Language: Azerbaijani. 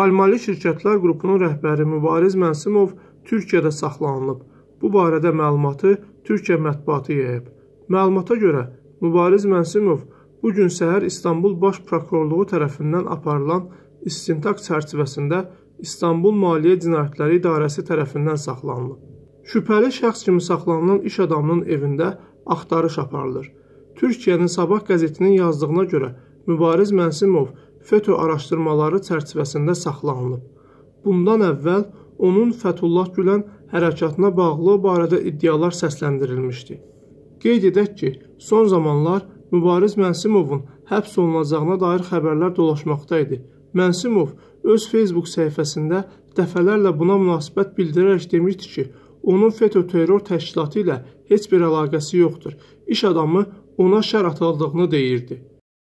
Palmali Şirkətlər Qrupunun rəhbəri Mübariz Mənsimov Türkiyədə saxlanılıb. Bu barədə məlumatı Türkiyə mətbuatı yayıb. Məlumata görə Mübariz Mənsimov bu gün səhər İstanbul Baş Prokurorluğu tərəfindən aparılan istintaq çərçivəsində İstanbul Maliyyə Cinayətləri İdarəsi tərəfindən saxlanılıb. Şübhəli şəxs kimi saxlanılan iş adamının evində axtarış aparılır. Türkiyənin Sabah qəzetinin yazdığına görə Mübariz Mənsimov FETÖ araşdırmaları çərçivəsində saxlanılıb. Bundan əvvəl onun Fətullah Gülən hərəkatına bağlı barədə iddialar səsləndirilmişdi. Qeyd edək ki, son zamanlar Mübariz Mənsimovun həbs olunacağına dair xəbərlər dolaşmaqda idi. Mənsimov öz Facebook səhifəsində dəfələrlə buna münasibət bildirərək demişdi ki, onun FETÖ terror təşkilatı ilə heç bir əlaqəsi yoxdur. İş adamı ona şər atıldığını deyirdi.